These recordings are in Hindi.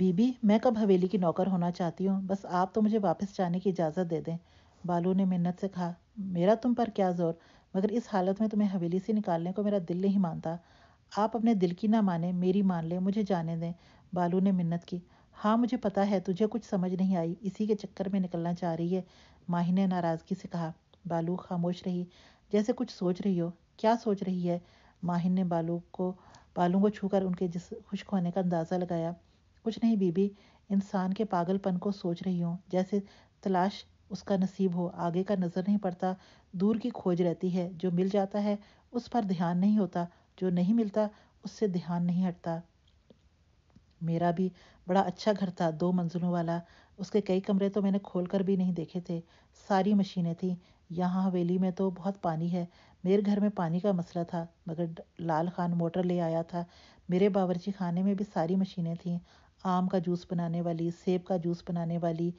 बीबी मैं कब हवेली की नौकर होना चाहती हूँ बस आप तो मुझे वापस जाने की इजाज़त दे दें बालू ने मिन्नत से कहा मेरा तुम पर क्या जोर मगर इस हालत में तुम्हें हवेली से निकालने को मेरा दिल नहीं मानता आप अपने दिल की ना माने मेरी मान लें मुझे जाने दें बालू ने मिन्नत की हाँ मुझे पता है तुझे कुछ समझ नहीं आई इसी के चक्कर में निकलना चाह रही है माही ने नाराज़गी से कहा बालू खामोश रही जैसे कुछ सोच रही हो क्या सोच रही है माहिन ने बालू को बालू को छूकर उनके जिस खुश होने का अंदाज़ा लगाया कुछ नहीं बीबी इंसान के पागलपन को सोच रही हूँ जैसे तलाश उसका नसीब हो आगे का नज़र नहीं पड़ता दूर की खोज रहती है जो मिल जाता है उस पर ध्यान नहीं होता जो नहीं मिलता उससे ध्यान नहीं हटता मेरा भी बड़ा अच्छा घर था दो मंजिलों वाला उसके कई कमरे तो मैंने खोल कर भी नहीं देखे थे सारी मशीनें थीं यहाँ हवेली में तो बहुत पानी है मेरे घर में पानी का मसला था मगर लाल खान मोटर ले आया था मेरे बावरची खाने में भी सारी मशीनें थीं आम का जूस बनाने वाली सेब का जूस बनाने वाली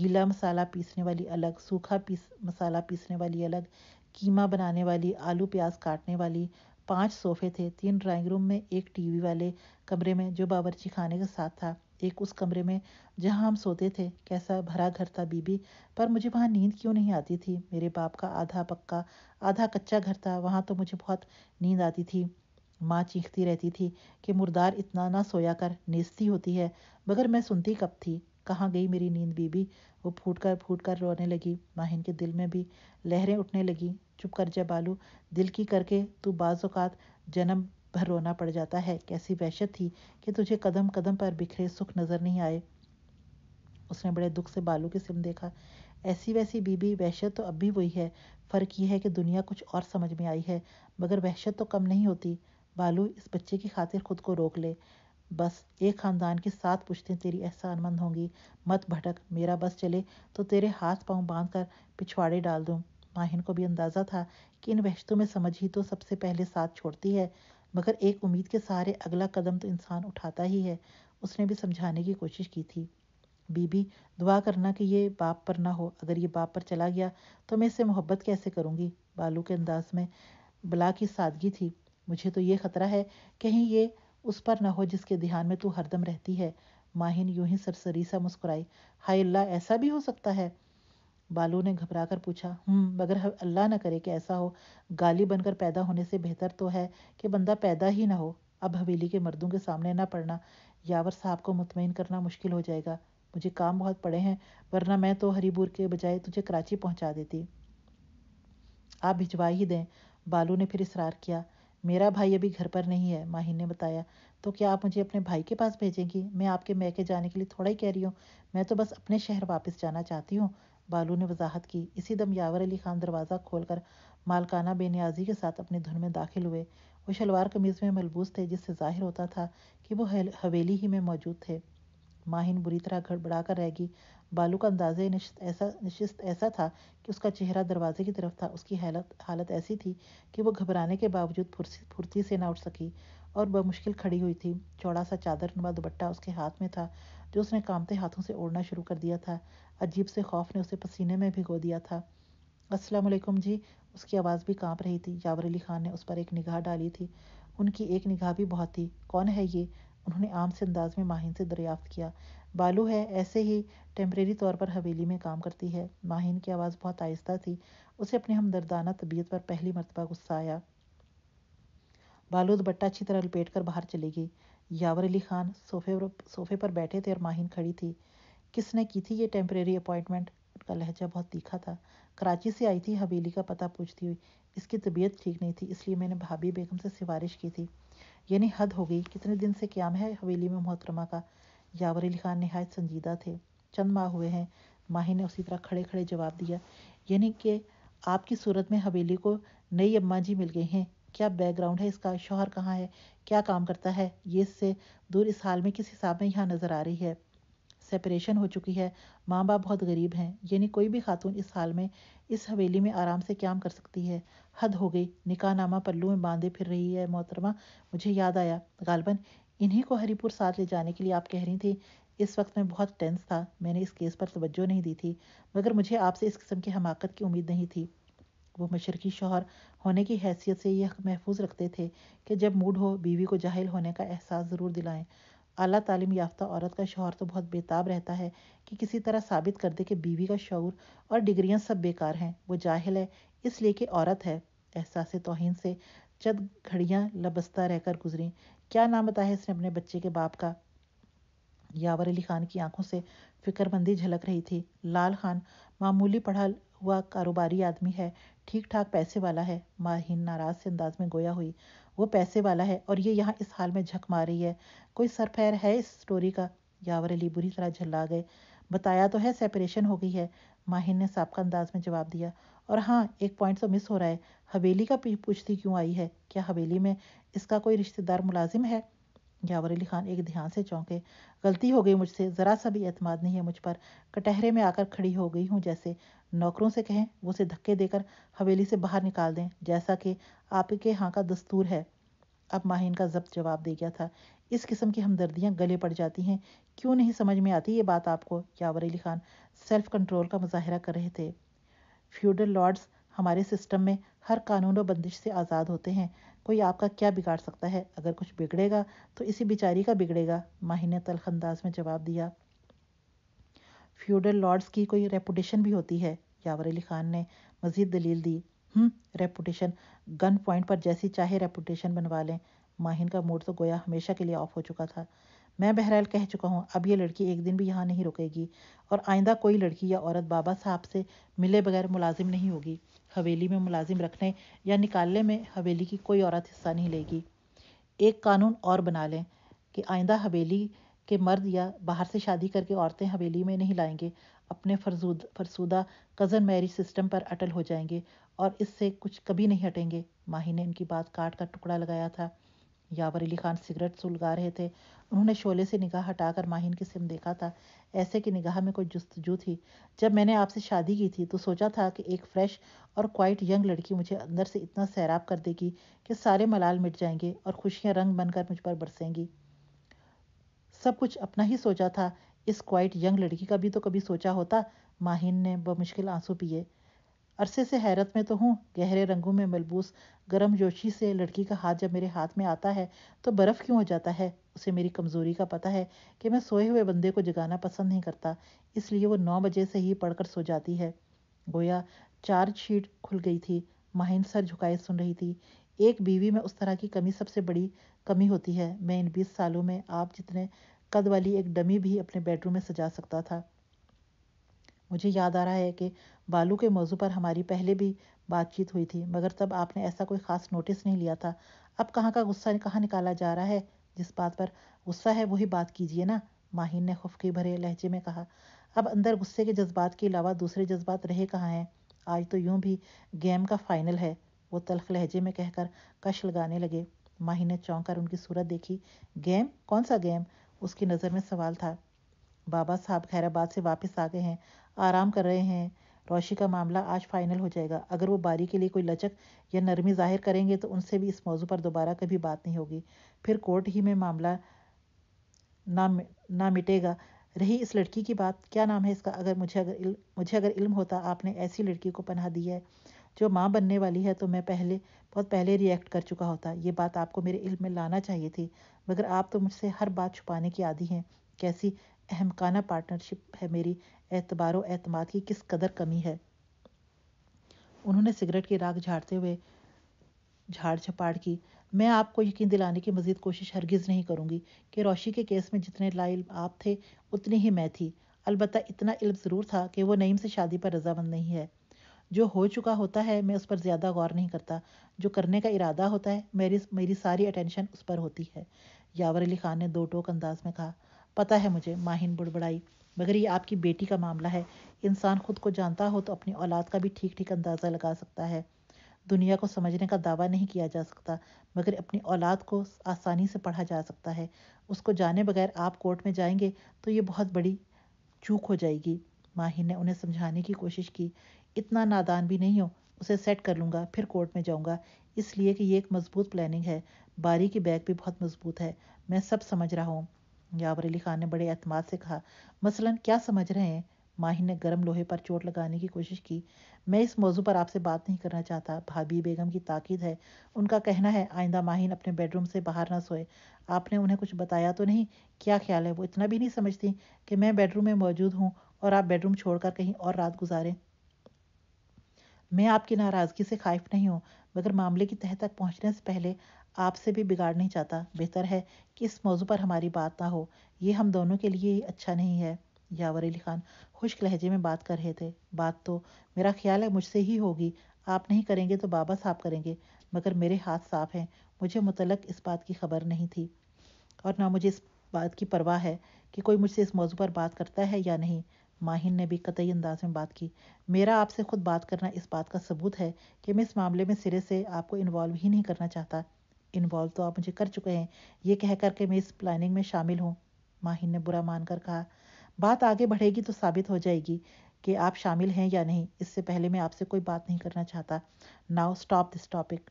गीला मसाला पीसने वाली अलग सूखा पीस मसाला पीसने वाली अलग कीमा बनाने वाली आलू प्याज काटने वाली पांच सोफे थे तीन ड्राइंग रूम में एक टीवी वाले कमरे में जो बावरची खाने के साथ था एक उस कमरे में जहाँ हम सोते थे कैसा भरा घर था बीबी पर मुझे वहाँ नींद क्यों नहीं आती थी मेरे बाप का आधा पक्का आधा कच्चा घर था वहाँ तो मुझे बहुत नींद आती थी माँ चीखती रहती थी कि मुर्दार इतना ना सोया कर नेस्ती होती है मगर मैं सुनती कब थी कहाँ गई मेरी नींद बीबी वो फूट कर फूट कर रोने लगी माहिन के दिल में भी लहरें उठने लगी चुप कर जा बालू दिल की करके तू बाज़ात जन्म भर रोना पड़ जाता है कैसी वहशत थी कि तुझे कदम कदम पर बिखरे सुख नज़र नहीं आए उसने बड़े दुख से बालू के सिम देखा ऐसी वैसी बीबी वहशत तो अब भी वही है फ़र्क यह है कि दुनिया कुछ और समझ में आई है मगर वहशत तो कम नहीं होती बालू इस बच्चे की खातिर खुद को रोक ले बस एक खानदान की सात पुश्तें तेरी एहसानमंद होंगी मत भटक मेरा बस चले तो तेरे हाथ पांव बांध कर पिछवाड़े डाल दूँ माहिन को भी अंदाज़ा था कि इन वहशतों में समझ ही तो सबसे पहले साथ छोड़ती है मगर एक उम्मीद के सहारे अगला कदम तो इंसान उठाता ही है उसने भी समझाने की कोशिश की थी बीबी दुआ करना कि ये बाप पर ना हो अगर ये बाप पर चला गया तो मैं इसे मोहब्बत कैसे करूँगी बालू के अंदाज में बला की सादगी थी मुझे तो ये खतरा है कहीं ये उस पर ना हो जिसके ध्यान में तू हरदम रहती है माहिन यूं ही सरसरी सा मुस्कुराई हाय अल्लाह ऐसा भी हो सकता है बालू ने घबरा कर पूछा हम्म मगर अल्लाह ना करे कि ऐसा हो गाली बनकर पैदा होने से बेहतर तो है कि बंदा पैदा ही ना हो अब हवेली के मर्दों के सामने ना पड़ना यावर साहब को मुतमिन करना मुश्किल हो जाएगा मुझे काम बहुत पड़े हैं वरना मैं तो हरीबूर के बजाय तुझे कराची पहुंचा देती आप भिजवा ही दें बालू ने फिर इसरार किया मेरा भाई अभी घर पर नहीं है माही ने बताया तो क्या आप मुझे अपने भाई के पास भेजेंगी मैं आपके मैके जाने के लिए थोड़ा ही कह रही हूँ मैं तो बस अपने शहर वापस जाना चाहती हूँ बालू ने वजाहत की इसी दम यावर अली खान दरवाज़ा खोलकर मालकाना बेनियाजी के साथ अपने धुन में दाखिल हुए वो शलवार कमीज़ में मलबूस थे जिससे जाहिर होता था कि वो हवेली ही में मौजूद थे माहिन बुरी तरह गड़बड़ाकर रह गई बालू का अंदाजे निश्चित ऐसा निश्चित ऐसा था कि उसका चेहरा दरवाजे की तरफ था उसकी हालत हालत ऐसी थी कि वो घबराने के बावजूद फुर्ती से ना उठ सकी और बमुश्किल खड़ी हुई थी चौड़ा सा चादर नुमा दुपट्टा उसके हाथ में था जो उसने कामते हाथों से ओढ़ना शुरू कर दिया था अजीब से खौफ ने उसे पसीने में भिगो दिया था असलम जी उसकी आवाज़ भी कांप रही थी जावर अली खान ने उस पर एक निगाह डाली थी उनकी एक निगाह भी बहुत थी कौन है ये उन्होंने आम से अंदाज में माहिन से दरियाफ्त किया बालू है ऐसे ही टेम्परेरी तौर पर हवेली में काम करती है माहिन की आवाज़ बहुत आहिस्ता थी उसे अपनी हमदर्दाना तबीयत पर पहली मरतबा गुस्सा आया बालू दुपट्टा अच्छी तरह लपेट कर बाहर चली गई यावर अली खान सोफे पर सोफे पर बैठे थे और माहिन खड़ी थी किसने की थी ये टेम्प्रेरी अपॉइंटमेंट उनका लहजा बहुत तीखा था कराची से आई थी हवेली का पता पूछती हुई इसकी तबीयत ठीक नहीं थी इसलिए मैंने भाभी बेगम से सिफारिश की थी यानी हद हो गई कितने दिन से क्याम है हवेली में मोहतरमा का यावर अली खान नहायत संजीदा थे चंद माह हुए हैं माही ने उसी तरह खड़े खड़े जवाब दिया यानी कि आपकी सूरत में हवेली को नई अम्मा जी मिल गई हैं क्या बैकग्राउंड है इसका शोहर कहाँ है क्या काम करता है ये इससे दूर इस हाल में किस हिसाब में यहाँ नज़र आ रही है सेपरेशन हो चुकी है माँ बाप बहुत गरीब हैं यानी कोई भी खातून इस हाल में इस हवेली में आराम से क्याम कर सकती है हद हो गई निकाहनामा पल्लू में बांधे फिर रही है मोहतरमा मुझे याद आया गालबन इन्हीं को हरिपुर साथ ले जाने के लिए आप कह रही थी इस वक्त मैं बहुत टेंस था मैंने इस केस पर तवज्जो नहीं दी थी मगर मुझे आपसे इस किस्म की हमाकत की उम्मीद नहीं थी वो मशरकी शोहर होने की हैसियत से यह महफूज रखते थे कि जब मूड हो बीवी को जाहिल होने का एहसास ज़रूर दिलाएं अला तालीम याफ्ता औरत का शोहर तो बहुत बेताब रहता है कि किसी तरह साबित कर दे कि बीवी का शौर और डिग्रियां सब बेकार हैं वो जाहिल है इसलिए कि औरत है एहसास तोहन से चंद घड़ियाँ लबस्ता रहकर गुजरी क्या नाम बताया इसने अपने बच्चे के बाप का यावर अली खान की आंखों से फिक्रमंदी झलक रही थी लाल खान मामूली पढ़ा हुआ कारोबारी आदमी है ठीक ठाक पैसे वाला है माहिन नाराज से अंदाज में गोया हुई वो पैसे वाला है और ये यहाँ इस हाल में झक रही है कोई सरफेर है इस स्टोरी का यावर अली बुरी तरह झल्ला गए बताया तो है सेपरेशन हो गई है माहिन ने साबका अंदाज में जवाब दिया और हाँ एक पॉइंट तो मिस हो रहा है हवेली का पूछती क्यों आई है क्या हवेली में इसका कोई रिश्तेदार मुलाजिम है यावर अली खान एक ध्यान से चौंके गलती हो गई मुझसे ज़रा सा भी एतमाद नहीं है मुझ पर कटहरे में आकर खड़ी हो गई हूँ जैसे नौकरों से कहें वो उसे धक्के देकर हवेली से बाहर निकाल दें जैसा कि आपके यहाँ का दस्तूर है अब माहिन का जब्त जवाब दे गया था इस किस्म की हमदर्दियाँ गले पड़ जाती हैं क्यों नहीं समझ में आती ये बात आपको यावर अली खान सेल्फ कंट्रोल का मुजाहरा कर रहे थे फ्यूडल लॉर्ड्स हमारे सिस्टम में हर कानून और बंदिश से आज़ाद होते हैं कोई आपका क्या बिगाड़ सकता है अगर कुछ बिगड़ेगा तो इसी बेचारी का बिगड़ेगा माही ने तलख अंदाज में जवाब दिया फ्यूडल लॉर्ड्स की कोई रेपुटेशन भी होती है यावर अली खान ने मजीद दलील दी हम्म रेपुटेशन गन पॉइंट पर जैसी चाहे रेपुटेशन बनवा लें माहिन का मूड तो गोया हमेशा के लिए ऑफ हो चुका था मैं बहरहाल कह चुका हूँ अब ये लड़की एक दिन भी यहाँ नहीं रुकेगी और आइंदा कोई लड़की या औरत बाबा साहब से मिले बगैर मुलाजिम नहीं होगी हवेली में मुलाजिम रखने या निकालने में हवेली की कोई औरत हिस्सा नहीं लेगी एक कानून और बना लें कि आइंदा हवेली के मर्द या बाहर से शादी करके औरतें हवेली में नहीं लाएंगे अपने फरजूद फरसूदा कज़न मैरिज सिस्टम पर अटल हो जाएंगे और इससे कुछ कभी नहीं हटेंगे माही ने इनकी बात काट का टुकड़ा लगाया था यावर अली खान सिगरेट सुलगा रहे थे उन्होंने शोले से निगाह हटाकर माहिन की सिम देखा था ऐसे की निगाह में कोई जस्तजू थी जब मैंने आपसे शादी की थी तो सोचा था कि एक फ्रेश और क्वाइट यंग लड़की मुझे अंदर से इतना सैराब कर देगी कि सारे मलाल मिट जाएंगे और खुशियाँ रंग बनकर मुझ पर बरसेंगी सब कुछ अपना ही सोचा था इस क्वाइट यंग लड़की का भी तो कभी सोचा होता माहिन ने बमुश्किल आंसू पिए अरसे से हैरत में तो हूँ गहरे रंगों में मलबूस गर्म जोशी से लड़की का हाथ जब मेरे हाथ में आता है तो बर्फ़ क्यों हो जाता है उसे मेरी कमज़ोरी का पता है कि मैं सोए हुए बंदे को जगाना पसंद नहीं करता इसलिए वो नौ बजे से ही पढ़कर सो जाती है गोया चार्ज शीट खुल गई थी माहिन सर झुकाए सुन रही थी एक बीवी में उस तरह की कमी सबसे बड़ी कमी होती है मैं इन बीस सालों में आप जितने कद वाली एक डमी भी अपने बेडरूम में सजा सकता था मुझे याद आ रहा है कि बालू के मौजू पर हमारी पहले भी बातचीत हुई थी मगर तब आपने ऐसा कोई ख़ास नोटिस नहीं लिया था अब कहाँ का गुस्सा कहाँ निकाला जा रहा है जिस बात पर गुस्सा है वही बात कीजिए ना माहिन ने खुफकी भरे लहजे में कहा अब अंदर गुस्से के जज्बात के अलावा दूसरे जज्बात रहे कहाँ हैं आज तो यूं भी गेम का फाइनल है वो तलख लहजे में कहकर कश लगाने लगे माहिन ने चौंक कर उनकी सूरत देखी गेम कौन सा गेम उसकी नज़र में सवाल था बाबा साहब खैराबाद से वापस आ गए हैं आराम कर रहे हैं रोशी का मामला आज फाइनल हो जाएगा अगर वो बारी के लिए कोई लचक या नरमी जाहिर करेंगे तो उनसे भी इस मौजू पर दोबारा कभी बात नहीं होगी फिर कोर्ट ही में मामला ना ना मिटेगा रही इस लड़की की बात क्या नाम है इसका अगर मुझे अगर इल, मुझे अगर इल्म होता आपने ऐसी लड़की को पनाह दी है जो माँ बनने वाली है तो मैं पहले बहुत पहले रिएक्ट कर चुका होता ये बात आपको मेरे इल्म में लाना चाहिए थी मगर आप तो मुझसे हर बात छुपाने की आदि हैं कैसी अहमकाना पार्टनरशिप है मेरी एतबार एतमाद की किस कदर कमी है उन्होंने सिगरेट की राख झाड़ते हुए झाड़ झपाड़ की मैं आपको यकीन दिलाने की मजीद कोशिश हरगिज़ नहीं करूंगी कि रोशी के केस में जितने लाइल आप थे उतनी ही मैं थी अलबत्त इतना इल्म ज़रूर था कि वो नईम से शादी पर रजामंद नहीं है जो हो चुका होता है मैं उस पर ज़्यादा गौर नहीं करता जो करने का इरादा होता है मेरी मेरी सारी अटेंशन उस पर होती है यावर अली खान ने दो टोक अंदाज में कहा पता है मुझे माहिन बुड़बड़ाई मगर ये आपकी बेटी का मामला है इंसान खुद को जानता हो तो अपनी औलाद का भी ठीक ठीक अंदाज़ा लगा सकता है दुनिया को समझने का दावा नहीं किया जा सकता मगर अपनी औलाद को आसानी से पढ़ा जा सकता है उसको जाने बगैर आप कोर्ट में जाएंगे तो ये बहुत बड़ी चूक हो जाएगी माहिन ने उन्हें समझाने की कोशिश की इतना नादान भी नहीं हो उसे सेट कर लूँगा फिर कोर्ट में जाऊँगा इसलिए कि ये एक मजबूत प्लानिंग है बारी की बैग भी बहुत मजबूत है मैं सब समझ रहा हूँ यावर अली खान ने बड़े अहतमाद से कहा मसलन क्या समझ रहे हैं माहिन ने गर्म लोहे पर चोट लगाने की कोशिश की मैं इस मौजू पर आपसे बात नहीं करना चाहता भाभी बेगम की ताकीद है उनका कहना है आइंदा माहिन अपने बेडरूम से बाहर ना सोए आपने उन्हें कुछ बताया तो नहीं क्या ख्याल है वो इतना भी नहीं समझती कि मैं बेडरूम में मौजूद हूँ और आप बेडरूम छोड़कर कहीं और रात गुजारें मैं आपकी नाराज़गी से खाइफ नहीं हूँ मगर मामले की तह तक पहुँचने से पहले आपसे भी बिगाड़ नहीं चाहता बेहतर है कि इस मौजू पर हमारी बात ना हो ये हम दोनों के लिए अच्छा नहीं है यावर अली खान खुश्क लहजे में बात कर रहे थे बात तो मेरा ख्याल है मुझसे ही होगी आप नहीं करेंगे तो बाबा साहब करेंगे मगर मेरे हाथ साफ हैं मुझे मुतलक इस बात की खबर नहीं थी और ना मुझे इस बात की परवाह है कि कोई मुझसे इस मौजू पर बात करता है या नहीं माहिन ने भी कतई अंदाज में बात की मेरा आपसे खुद बात करना इस बात का सबूत है कि मैं इस मामले में सिरे से आपको इन्वॉल्व ही नहीं करना चाहता इन्वॉल्व तो आप मुझे कर चुके हैं ये कह करके मैं इस प्लानिंग में शामिल हूँ माहिन ने बुरा मानकर कहा बात आगे बढ़ेगी तो साबित हो जाएगी कि आप शामिल हैं या नहीं इससे पहले मैं आपसे कोई बात नहीं करना चाहता नाउ स्टॉप दिस टॉपिक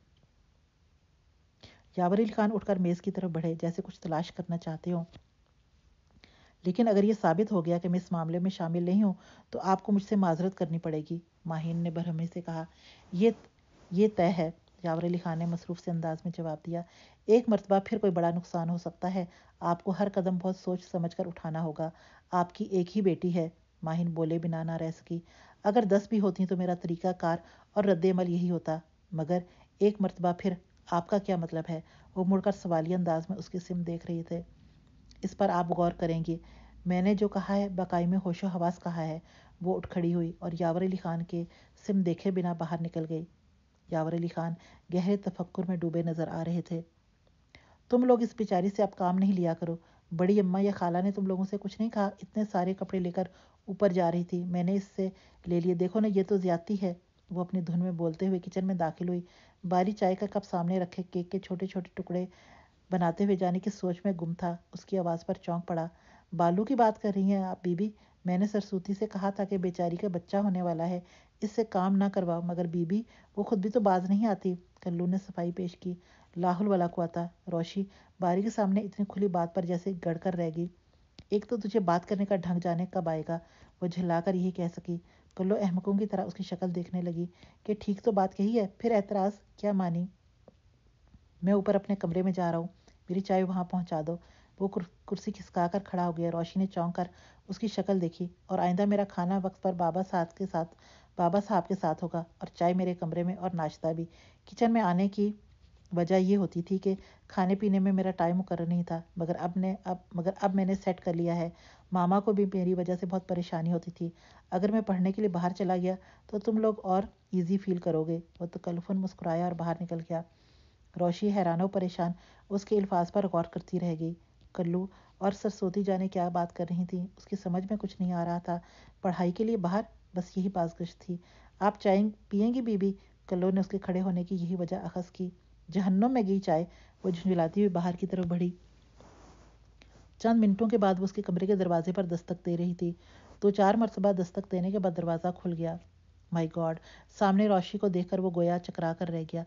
यावरील खान उठकर मेज़ की तरफ बढ़े जैसे कुछ तलाश करना चाहते हो लेकिन अगर ये साबित हो गया कि मैं इस मामले में शामिल नहीं हूँ तो आपको मुझसे माजरत करनी पड़ेगी माहिन ने बरहमे से कहा यह ये तय है यावर अली खान ने मसरूफ से अंदाज में जवाब दिया एक मरतबा फिर कोई बड़ा नुकसान हो सकता है आपको हर कदम बहुत सोच समझ कर उठाना होगा आपकी एक ही बेटी है माहिन बोले बिना ना रह सकी अगर दस भी होती तो मेरा तरीका कार और रद्दमल यही होता मगर एक मरतबा फिर आपका क्या मतलब है वो मुड़कर सवालिया अंदाज में उसकी सिम देख रहे थे इस पर आप गौर करेंगे मैंने जो कहा है बकाई में होशो हवास कहा है वो उठ खड़ी हुई और यावर अली खान के सिम देखे बिना बाहर निकल गई यावर अली खान गहरे तफक्कुर में डूबे नजर आ रहे थे तुम लोग इस बेचारी से अब काम नहीं लिया करो बड़ी अम्मा या खाला ने तुम लोगों से कुछ नहीं कहा इतने सारे कपड़े लेकर ऊपर जा रही थी मैंने इससे ले लिए देखो ना ये तो ज्यादती है वो अपनी धुन में बोलते हुए किचन में दाखिल हुई बारी चाय का कप सामने रखे केक के छोटे छोटे टुकड़े बनाते हुए जाने की सोच में गुम था उसकी आवाज़ पर चौंक पड़ा बालू की बात कर रही हैं आप बीबी मैंने सरसूती से कहा था कि बेचारी का बच्चा होने वाला है इससे काम ना करवाओ मगर बीबी वो खुद भी तो बाज नहीं आती कल्लू ने सफाई पेश की लाहुल वाला को आता रोशी बारी के सामने इतनी खुली बात पर जैसे गड़ कर रह गई एक तो तुझे बात करने का ढंग जाने कब आएगा वो झिल्लाकर यही कह सकी कल्लो अहमकों की तरह उसकी शक्ल देखने लगी कि ठीक तो बात कही है फिर एतराज़ क्या मानी मैं ऊपर अपने कमरे में जा रहा हूँ मेरी चाय वहाँ पहुँचा दो वो कुर्सी खिसका कर खड़ा हो गया रोशनी ने चौंक कर उसकी शक्ल देखी और आइंदा मेरा खाना वक्त पर बाबा साथ के साथ बाबा साहब के साथ होगा और चाय मेरे कमरे में और नाश्ता भी किचन में आने की वजह ये होती थी कि खाने पीने में मेरा टाइम मुकर नहीं था मगर अब ने अब मगर अब मैंने सेट कर लिया है मामा को भी मेरी वजह से बहुत परेशानी होती थी अगर मैं पढ़ने के लिए बाहर चला गया तो तुम लोग और ईजी फील करोगे वो तो कलफन मुस्कुराया और बाहर निकल गया रोशी हैरानों परेशान उसके अल्फाज पर गौर करती रह गई कल्लू और सरस्वती जाने क्या बात कर रही थी उसकी समझ में कुछ नहीं आ रहा था पढ़ाई के लिए बाहर बस यही बाजगश थी आप चाय पियेंगी बीबी कल्लो ने उसके खड़े होने की यही वजह अखज की जहन्नों में गई चाय वो झुंझुलाती हुई बाहर की तरफ बढ़ी चंद मिनटों के बाद वो उसके कमरे के दरवाजे पर दस्तक दे रही थी दो तो चार मरतबा दस्तक देने के बाद दरवाज़ा खुल गया माई गॉड सामने रोशी को देखकर वो गोया चकरा कर रह गया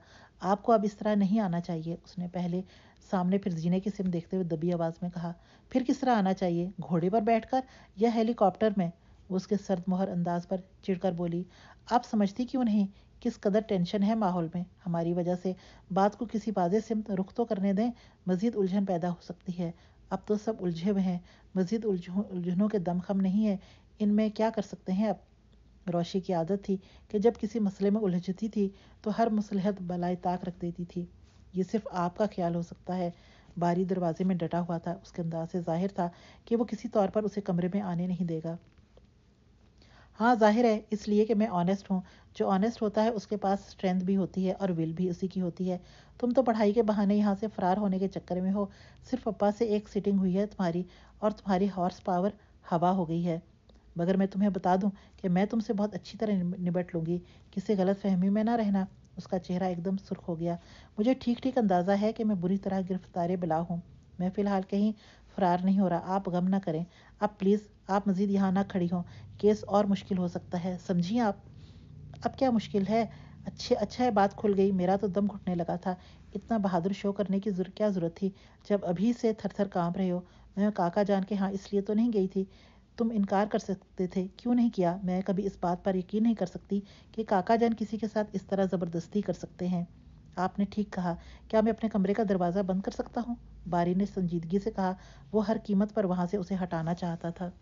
आपको अब इस तरह नहीं आना चाहिए उसने पहले सामने फिर जीने की सिम देखते हुए दबी आवाज़ में कहा फिर किस तरह आना चाहिए घोड़े पर बैठकर या हेलीकॉप्टर में उसके सर्द मोहर अंदाज पर चिड़कर बोली आप समझती क्यों नहीं किस कदर टेंशन है माहौल में हमारी वजह से बात को किसी वाजे से रुख तो करने दें मज़ीद उलझन पैदा हो सकती है अब तो सब उलझे हुए हैं मज़ीद उलझनों के दमखम नहीं है इनमें क्या कर सकते हैं अब रोशी की आदत थी कि जब किसी मसले में उलझती थी तो हर मुसलहत बलाए ताक रख देती थी ये सिर्फ आपका ख्याल हो सकता है बारी दरवाजे में डटा हुआ था उसके अंदाज से जाहिर था कि वो किसी तौर पर उसे कमरे में आने नहीं देगा हाँ जाहिर है इसलिए कि मैं ऑनेस्ट हूँ जो ऑनेस्ट होता है उसके पास स्ट्रेंथ भी होती है और विल भी उसी की होती है तुम तो पढ़ाई के बहाने यहाँ से फरार होने के चक्कर में हो सिर्फ पप्पा से एक सीटिंग हुई है तुम्हारी और तुम्हारी हॉर्स पावर हवा हो गई है मगर मैं तुम्हें बता दूं कि मैं तुमसे बहुत अच्छी तरह निबट लूँगी किसी गलत फहमी में ना रहना उसका चेहरा एकदम सुर्ख हो गया मुझे ठीक ठीक अंदाज़ा है कि मैं बुरी तरह गिरफ्तारे बिला हूँ मैं फ़िलहाल कहीं फरार नहीं हो रहा आप गम ना करें आप प्लीज़ आप मज़ीद यहाँ ना खड़ी हों केस और मुश्किल हो सकता है समझिए आप अब क्या मुश्किल है अच्छे अच्छा है बात खुल गई मेरा तो दम घुटने लगा था इतना बहादुर शो करने की जुर, क्या ज़रूरत थी जब अभी से थर थर काँप रहे हो मैं काका जान के हाँ इसलिए तो नहीं गई थी तुम इनकार कर सकते थे क्यों नहीं किया मैं कभी इस बात पर यकीन नहीं कर सकती कि काका जान किसी के साथ इस तरह ज़बरदस्ती कर सकते हैं आपने ठीक कहा क्या मैं अपने कमरे का दरवाज़ा बंद कर सकता हूँ बारी ने संजीदगी से कहा वो हर कीमत पर वहाँ से उसे हटाना चाहता था